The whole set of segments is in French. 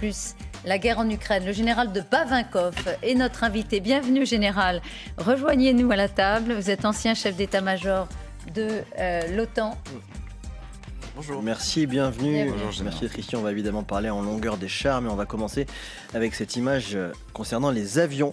plus la guerre en Ukraine. Le général de Bavinkov est notre invité. Bienvenue, général. Rejoignez-nous à la table. Vous êtes ancien chef d'état-major de euh, l'OTAN. Bonjour. Merci, bienvenue. Bonjour, Merci Christian. On va évidemment parler en longueur des chars, mais on va commencer avec cette image euh, concernant les avions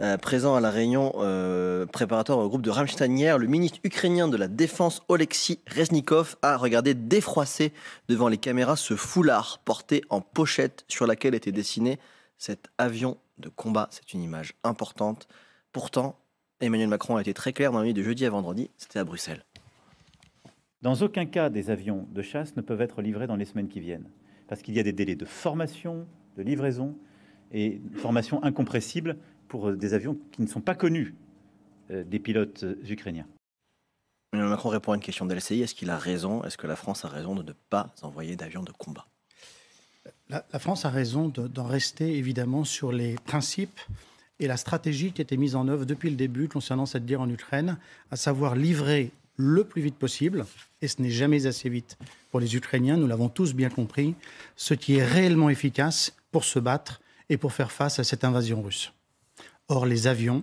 euh, présents à la réunion euh, préparatoire au groupe de Rammstein hier. Le ministre ukrainien de la Défense, Oleksiy Reznikov, a regardé défroissé devant les caméras ce foulard porté en pochette sur laquelle était dessiné cet avion de combat. C'est une image importante. Pourtant, Emmanuel Macron a été très clair dans la nuit de jeudi à vendredi, c'était à Bruxelles. Dans aucun cas, des avions de chasse ne peuvent être livrés dans les semaines qui viennent, parce qu'il y a des délais de formation, de livraison, et formation incompressible pour euh, des avions qui ne sont pas connus euh, des pilotes euh, ukrainiens. Emmanuel Macron répond à une question de LCI. Est-ce qu'il a raison Est-ce que la France a raison de ne pas envoyer d'avions de combat la, France a raison d'en rester évidemment sur les principes et la stratégie qui était mise en œuvre depuis le début concernant cette guerre en Ukraine, à savoir livrer le plus vite possible, et ce n'est jamais assez vite pour les Ukrainiens, nous l'avons tous bien compris, ce qui est réellement efficace pour se battre et pour faire face à cette invasion russe. Or, les avions,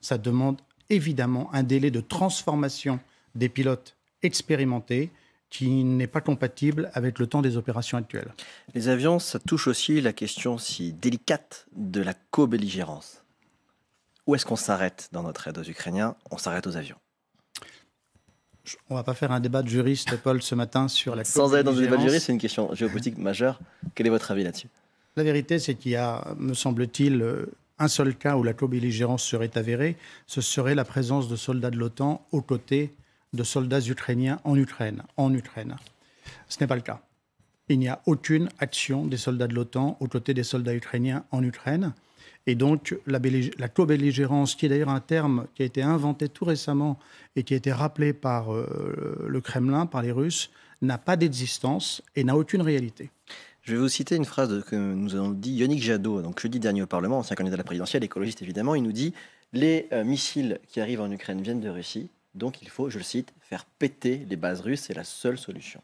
ça demande évidemment un délai de transformation des pilotes expérimentés qui n'est pas compatible avec le temps des opérations actuelles. Les avions, ça touche aussi la question si délicate de la co-belligérance. Où est-ce qu'on s'arrête dans notre aide aux Ukrainiens On s'arrête aux avions on va pas faire un débat de juriste, Paul, ce matin sur la. Sans aller dans un débat de juriste, c'est une question géopolitique majeure. Quel est votre avis là-dessus La vérité, c'est qu'il y a, me semble-t-il, euh, un seul cas où la co-belligérance serait avérée. Ce serait la présence de soldats de l'OTAN aux côtés de soldats ukrainiens en Ukraine. En Ukraine. Ce n'est pas le cas. Il n'y a aucune action des soldats de l'OTAN aux côtés des soldats ukrainiens en Ukraine. Et donc, la, la co-belligérance, qui est d'ailleurs un terme qui a été inventé tout récemment et qui a été rappelé par euh, le Kremlin, par les Russes, n'a pas d'existence et n'a aucune réalité. Je vais vous citer une phrase que nous avons dit Yannick Jadot, donc jeudi dernier au Parlement, ancien candidat à la présidentielle, écologiste évidemment, il nous dit Les euh, missiles qui arrivent en Ukraine viennent de Russie, donc il faut, je le cite, faire péter les bases russes, c'est la seule solution.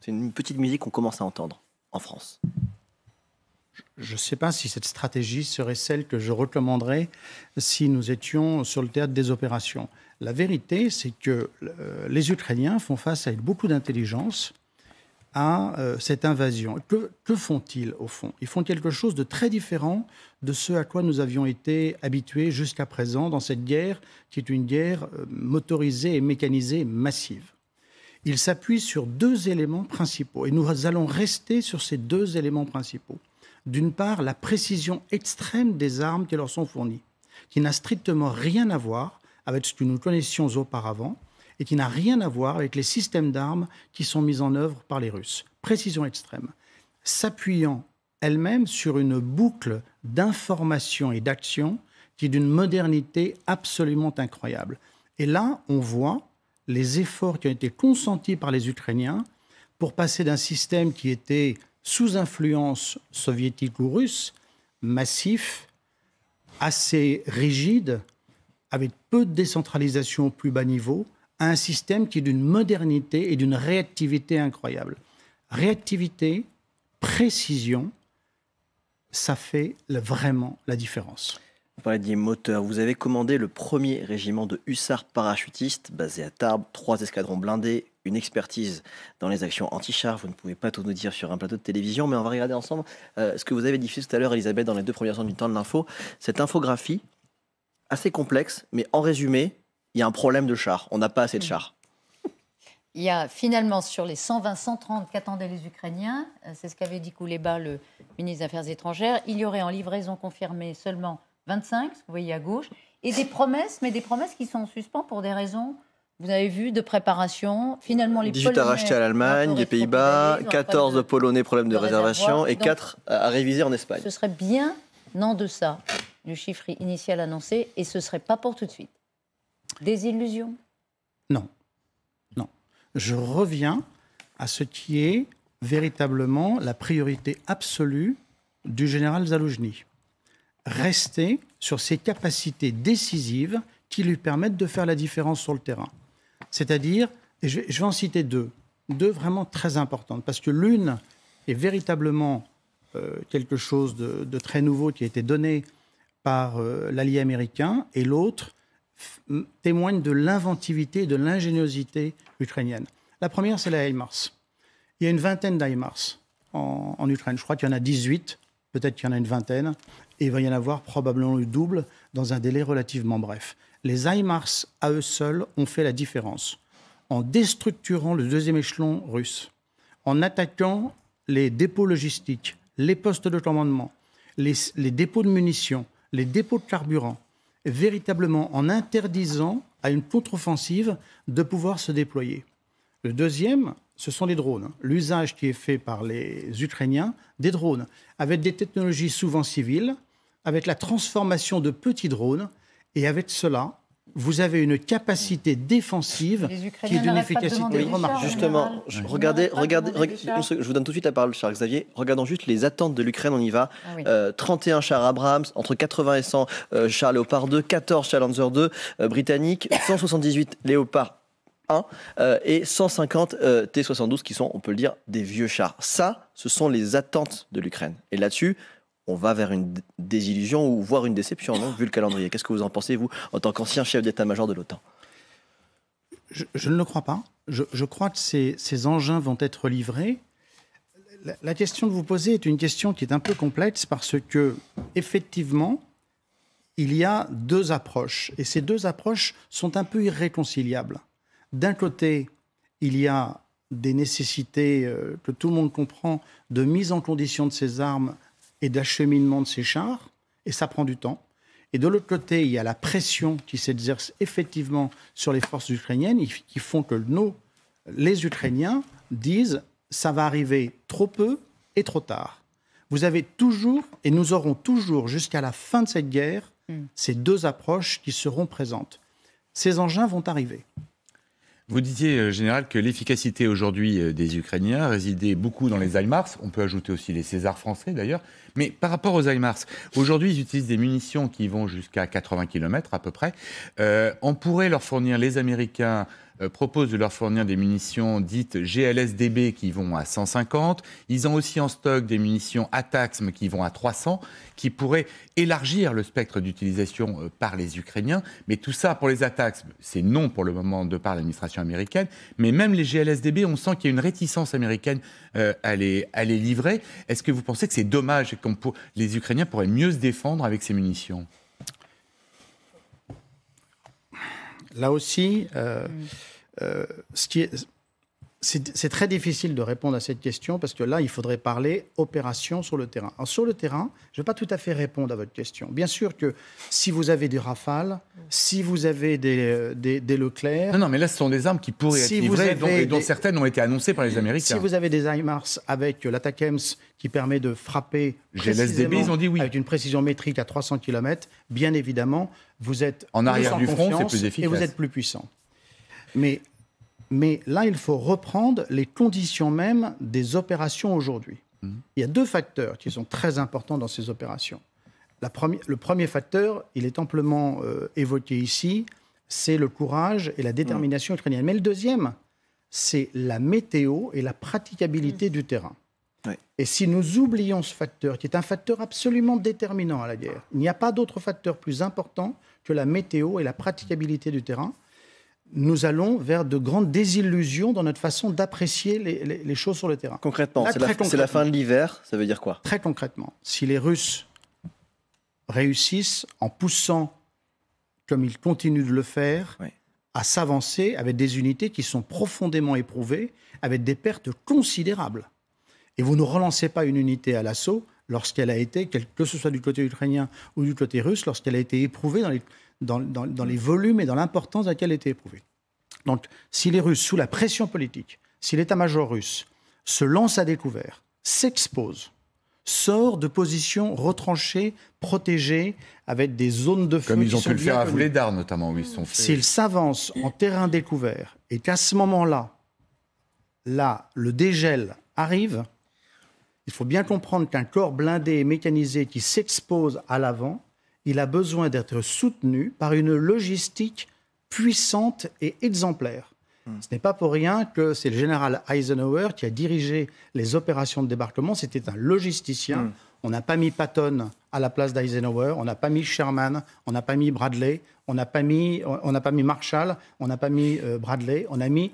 C'est une petite musique qu'on commence à entendre en France. Je ne sais pas si cette stratégie serait celle que je recommanderais si nous étions sur le théâtre des opérations. La vérité, c'est que euh, les Ukrainiens font face avec beaucoup d'intelligence à euh, cette invasion. Que, font-ils au fond Ils font quelque chose de très différent de ce à quoi nous avions été habitués jusqu'à présent dans cette guerre, qui est une guerre euh, motorisée et mécanisée massive. Ils s'appuient sur deux éléments principaux, et nous allons rester sur ces deux éléments principaux d'une part, la précision extrême des armes qui leur sont fournies, qui n'a strictement rien à voir avec ce que nous connaissions auparavant et qui n'a rien à voir avec les systèmes d'armes qui sont mis en œuvre par les Russes. Précision extrême. S'appuyant elle-même sur une boucle d'informations et d'actions qui est d'une modernité absolument incroyable. Et là, on voit les efforts qui ont été consentis par les Ukrainiens pour passer d'un système qui était sous influence soviétique ou russe, massif, assez rigide, avec peu de décentralisation au plus bas niveau, à un système qui est d'une modernité et d'une réactivité incroyable. Réactivité, précision, ça fait vraiment la différence. Vous parlez des Vous avez commandé le premier régiment de hussards parachutistes basé à Tarbes, trois escadrons blindés, une expertise dans les actions anti-char. Vous ne pouvez pas tout nous dire sur un plateau de télévision, mais on va regarder ensemble euh, ce que vous avez diffusé tout à l'heure, Elisabeth, dans les deux premières heures du temps de l'info. Cette infographie, assez complexe, mais en résumé, il y a un problème de char. On n'a pas assez de hmm. chars. Il y a finalement sur les 120, 130 qu'attendaient les Ukrainiens, euh, c'est ce qu'avait dit Kouleba, le ministre des Affaires étrangères, il y aurait en livraison confirmée seulement 25, ce que vous voyez à gauche, et des promesses, mais des promesses qui sont en suspens pour des raisons vous avez vu, de préparation. Finalement, les 18 18 à racheter à l'Allemagne, des Pays-Bas, 14 de Polonais, problèmes de, réservation, et 4 à réviser en Espagne. Ce serait bien en deçà du chiffre initial annoncé, et ce ne serait pas pour tout de suite. Des illusions Non. Non. Je reviens à ce qui est véritablement la priorité absolue du général Zaloujny. Rester sur ses capacités décisives qui lui permettent de faire la différence sur le terrain. C'est-à-dire, je, vais en citer deux, deux vraiment très importantes, parce que l'une est véritablement euh, quelque chose de, très nouveau qui a été donné par euh, l'allié américain, et l'autre témoigne de l'inventivité, et de l'ingéniosité ukrainienne. La première, c'est la HIMARS. Il y a une vingtaine d'HIMARS en, en, Ukraine. Je crois qu'il y en a 18, peut-être qu'il y en a une vingtaine, et il va y en avoir probablement le double dans un délai relativement bref les IMARS à eux seuls ont fait la différence en déstructurant le deuxième échelon russe, en attaquant les dépôts logistiques, les postes de commandement, les, les dépôts de munitions, les dépôts de carburant, véritablement en interdisant à une contre-offensive de pouvoir se déployer. Le deuxième, ce sont les drones. L'usage qui est fait par les Ukrainiens des drones, avec des technologies souvent civiles, avec la transformation de petits drones et avec cela, vous avez une capacité défensive qui est d'une efficacité remarquable. Justement, je, regardez, regardez, regardez je vous donne tout de suite la parole, Charles Xavier. Regardons juste les attentes de l'Ukraine, on y va. 31 ah euh, chars Abrams, entre 80 et 100 euh, chars Léopard 2, 14 Challenger 2 britanniques, 178 Léopard 1 euh, et 150 T-72 qui sont, on peut le dire, des vieux chars. Ça, ce sont les attentes de l'Ukraine. Et là-dessus, on va vers une désillusion ou voire une déception, non vu le calendrier. Qu'est-ce que vous en pensez, vous, en tant qu'ancien chef d'état-major de l'OTAN je, ne le crois pas. Je, crois que ces, engins vont être livrés. La, question que vous posez est une question qui est un peu complexe parce que, effectivement, il y a deux approches. Et ces deux approches sont un peu irréconciliables. D'un côté, il y a des nécessités euh, que tout le monde comprend de mise en condition de ces armes et d'acheminement de ces chars, et ça prend du temps. Et de l'autre côté, il y a la pression qui s'exerce effectivement sur les forces ukrainiennes, qui font que nos, les Ukrainiens disent ça va arriver trop peu et trop tard. Vous avez toujours, et nous aurons toujours jusqu'à la fin de cette guerre, hmm. ces deux approches qui seront présentes. Ces engins vont arriver. Vous disiez, euh, Général, que l'efficacité aujourd'hui euh, des Ukrainiens résidait beaucoup dans les Almars. On peut ajouter aussi les Césars français, d'ailleurs. Mais par rapport aux Almars, aujourd'hui, ils utilisent des munitions qui vont jusqu'à 80 km à peu près. Euh, on pourrait leur fournir, les Américains, euh, proposent de leur fournir des munitions dites GLSDB qui vont à 150. Ils ont aussi en stock des munitions ATAXM qui vont à 300, qui pourraient élargir le spectre d'utilisation euh, par les Ukrainiens. Mais tout ça pour les ATAXM, c'est non pour le moment de par l'administration américaine. Mais même les GLSDB, on sent qu'il y a une réticence américaine euh, à, les, à les livrer. Est-ce que vous pensez que c'est dommage et que les Ukrainiens pourraient mieux se défendre avec ces munitions Là aussi, euh, mm. euh, ce qui est, c'est très difficile de répondre à cette question parce que là, il faudrait parler opération sur le terrain. sur le terrain, je ne vais pas tout à fait répondre à votre question. Bien sûr que si vous avez des rafales, si vous avez des, euh, des, Leclerc. Non, non, mais là, ce sont des armes qui pourraient être livrées dont, certaines ont été annoncées par les Américains. Si vous avez des Imars avec euh, l'Atac-Ems qui permet de frapper précisément ont dit oui. avec une précision métrique à 300 km, bien évidemment, vous êtes en arrière du front, c'est plus efficace. Et vous êtes plus puissant. Mais mais là, il faut reprendre les conditions mêmes des opérations aujourd'hui. Mhm. Il y a deux facteurs qui sont très importants dans ces opérations. le premier facteur, il est amplement euh, évoqué ici, c'est le courage et la détermination mhm. ukrainienne. Mais le deuxième, c'est la météo et la praticabilité mhm. du terrain. Et si nous oublions ce facteur, qui est un facteur absolument déterminant à la guerre, il n'y a pas d'autre facteur plus important que la météo et la praticabilité du terrain nous allons vers de grandes désillusions dans notre façon d'apprécier les, choses sur le terrain. Concrètement, c'est la, fin de l'hiver, ça veut dire quoi Très concrètement, si les Russes réussissent en poussant, comme ils continuent de le faire, à s'avancer avec des unités qui sont profondément éprouvées, avec des pertes considérables. Et vous ne relancez pas une unité à l'assaut lorsqu'elle a été, que ce soit du côté ukrainien ou du côté russe, lorsqu'elle a été éprouvée dans les dans, les volumes et dans l'importance à laquelle elle était éprouvée. Donc, si les Russes, sous la pression politique, si l'état-major russe se lance à découvert, s'expose, sort de positions retranchées, protégées, avec des zones de feu. Comme ils ont pu le faire à Vouledar, notamment, où ils sont S'ils s'avancent en terrain découvert et qu'à ce moment-là, là, le dégel arrive, il faut bien comprendre qu'un corps blindé et mécanisé qui s'expose à l'avant il a besoin d'être soutenu par une logistique puissante et exemplaire. Hmm. Ce n'est pas pour rien que c'est le général Eisenhower qui a dirigé les opérations de débarquement. C'était un logisticien. Hmm. On n'a pas mis Patton à la place d'Eisenhower, on n'a pas mis Sherman, on n'a pas mis Bradley, on n'a pas mis, pas mis Marshall, on n'a pas mis euh, Bradley, on a mis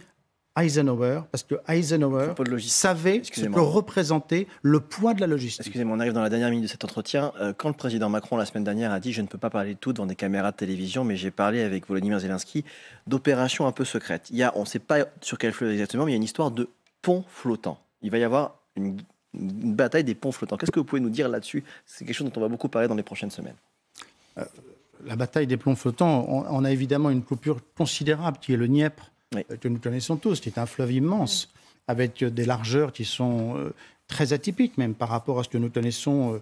Eisenhower, parce que Eisenhower savait ce que représentait le poids de la logistique. Excusez-moi, on arrive dans la dernière minute de cet entretien. Euh, quand le président Macron, la semaine dernière, a dit « Je ne peux pas parler de tout devant des caméras de télévision, mais j'ai parlé avec Volodymyr Zelensky d'opérations un peu secrètes. » Il y a, on ne sait pas sur quel fleuve exactement, mais il y a une histoire de pont flottant. Il va y avoir une, bataille des ponts flottants. Qu'est-ce que vous pouvez nous dire là-dessus C'est quelque chose dont on va beaucoup parler dans les prochaines semaines. Euh, la bataille des ponts flottants, on, a évidemment une coupure considérable qui est le Nièvre euh, que nous connaissons tous, qui est un fleuve immense, avec euh, des largeurs qui sont euh, très atypiques même par rapport à ce que nous connaissons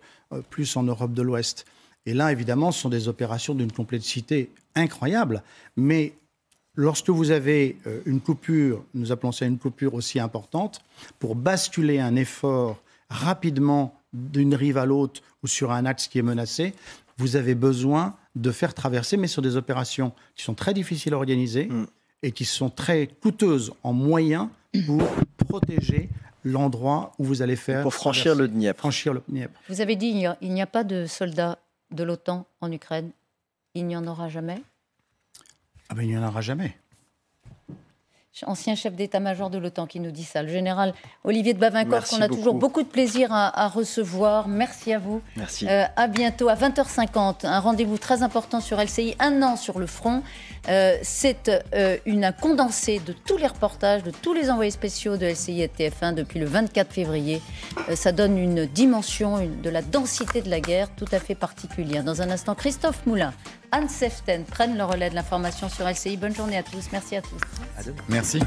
plus en Europe de l'Ouest. Et là, évidemment, ce sont des opérations d'une complexité incroyable, mais lorsque vous avez une coupure, nous appelons ça une coupure aussi importante, pour basculer un effort rapidement d'une rive à l'autre ou sur un axe qui est menacé, vous avez besoin de faire traverser, mais sur des opérations qui sont très difficiles à organiser. Mm et qui sont très coûteuses en moyens pour protéger l'endroit où vous allez faire... Pour franchir le, Dniepr. franchir le Vous avez dit il n'y a, pas de soldats de l'OTAN en Ukraine. Il n'y en aura jamais ah ben, il n'y en aura jamais ancien chef d'état-major de l'OTAN, qui nous dit ça. Le général Olivier de Bavincourt, qu'on a toujours beaucoup de plaisir à, recevoir. Merci à vous. Merci. Euh, à bientôt à 20h50. Un rendez-vous très important sur LCI, un an sur le front. Euh, c'est euh, une un condensé de tous les reportages, de tous les envoyés spéciaux de LCI et TF1 depuis le 24 février. ça donne une dimension de la densité de la guerre tout à fait particulière. Dans un instant, Christophe Moulin Anne Seften prennent le relais de l'information sur LCI. Bonne journée à tous. Merci à tous. Merci.